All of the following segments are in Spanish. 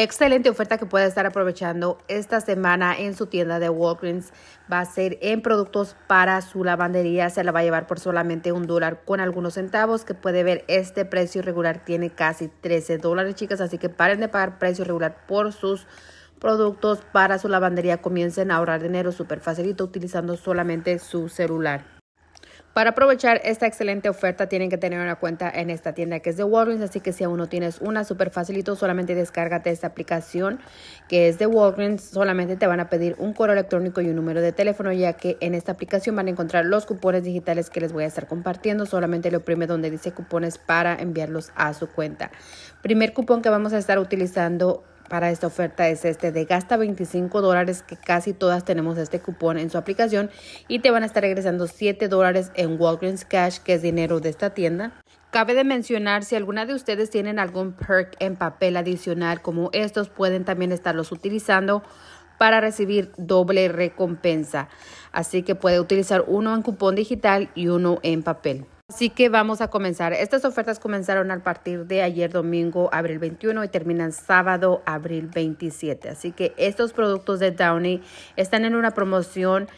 Excelente oferta que puede estar aprovechando esta semana en su tienda de Walgreens. Va a ser en productos para su lavandería. Se la va a llevar por solamente un dólar con algunos centavos. Que puede ver este precio regular tiene casi 13 dólares, chicas. Así que paren de pagar precio regular por sus productos para su lavandería. Comiencen a ahorrar dinero súper facilito utilizando solamente su celular. Para aprovechar esta excelente oferta tienen que tener una cuenta en esta tienda que es de Walgreens, así que si aún no tienes una, súper facilito, solamente descárgate esta aplicación que es de Walgreens, solamente te van a pedir un correo electrónico y un número de teléfono, ya que en esta aplicación van a encontrar los cupones digitales que les voy a estar compartiendo, solamente le oprime donde dice cupones para enviarlos a su cuenta. Primer cupón que vamos a estar utilizando para esta oferta es este de gasta 25 dólares que casi todas tenemos este cupón en su aplicación y te van a estar regresando 7 dólares en Walgreens Cash que es dinero de esta tienda. Cabe de mencionar si alguna de ustedes tienen algún perk en papel adicional como estos pueden también estarlos utilizando para recibir doble recompensa. Así que puede utilizar uno en cupón digital y uno en papel. Así que vamos a comenzar. Estas ofertas comenzaron a partir de ayer domingo, abril 21 y terminan sábado, abril 27. Así que estos productos de Downey están en una promoción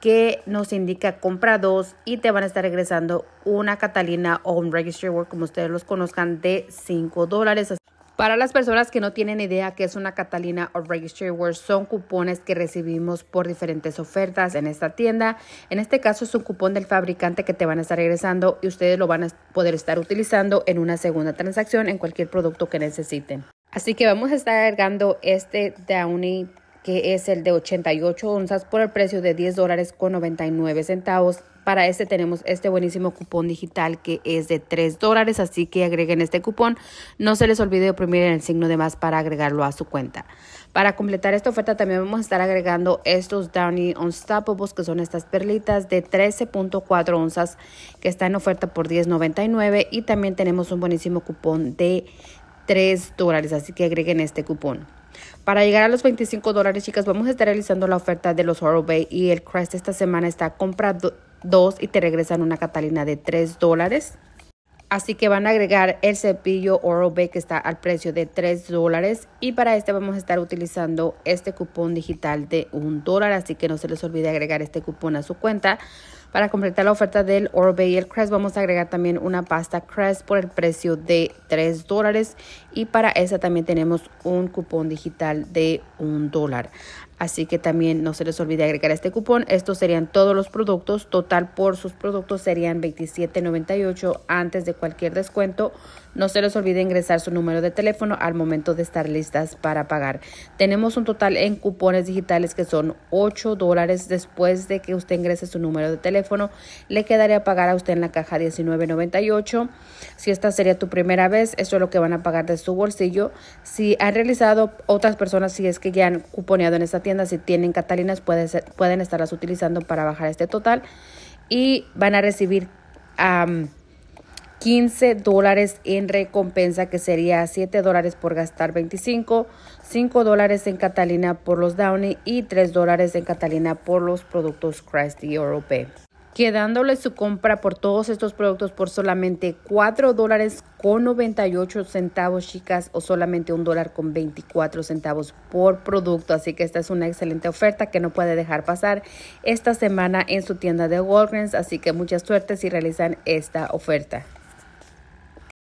que nos indica compra dos y te van a estar regresando una Catalina o un Registry Work, como ustedes los conozcan, de 5 dólares. Para las personas que no tienen idea qué es una Catalina o Registry Wars, son cupones que recibimos por diferentes ofertas en esta tienda. En este caso es un cupón del fabricante que te van a estar regresando y ustedes lo van a poder estar utilizando en una segunda transacción en cualquier producto que necesiten. Así que vamos a estar agregando este Downy que es el de 88 onzas por el precio de 10 dólares con 99 centavos. Para este tenemos este buenísimo cupón digital que es de 3 dólares, así que agreguen este cupón. No se les olvide oprimir en el signo de más para agregarlo a su cuenta. Para completar esta oferta también vamos a estar agregando estos Downy Unstoppables, que son estas perlitas de 13.4 onzas que está en oferta por 10.99 y también tenemos un buenísimo cupón de 3 dólares, así que agreguen este cupón. Para llegar a los 25 dólares, chicas, vamos a estar realizando la oferta de los Horror Bay y el Crest esta semana está compra dos y te regresan una Catalina de 3 dólares. Así que van a agregar el cepillo oro b que está al precio de 3 dólares y para este vamos a estar utilizando este cupón digital de 1 dólar. Así que no se les olvide agregar este cupón a su cuenta. Para completar la oferta del Orbe y el Crest vamos a agregar también una pasta Crest por el precio de 3 dólares y para esa también tenemos un cupón digital de 1 dólar. Así que también no se les olvide agregar este cupón. Estos serían todos los productos. Total por sus productos serían $27.98 antes de cualquier descuento no se les olvide ingresar su número de teléfono al momento de estar listas para pagar. Tenemos un total en cupones digitales que son 8 dólares. Después de que usted ingrese su número de teléfono, le quedaría pagar a usted en la caja 1998. Si esta sería tu primera vez, eso es lo que van a pagar de su bolsillo. Si han realizado otras personas, si es que ya han cuponeado en esta tienda, si tienen catalinas, pueden estarlas utilizando para bajar este total y van a recibir... 15 dólares en recompensa, que sería 7 dólares por gastar 25, 5 dólares en Catalina por los Downey y 3 dólares en Catalina por los productos Christy Europe. Quedándole su compra por todos estos productos por solamente 4 dólares con 98 centavos, chicas, o solamente 1 dólar con 24 centavos por producto. Así que esta es una excelente oferta que no puede dejar pasar esta semana en su tienda de Walgreens. Así que mucha suerte si realizan esta oferta.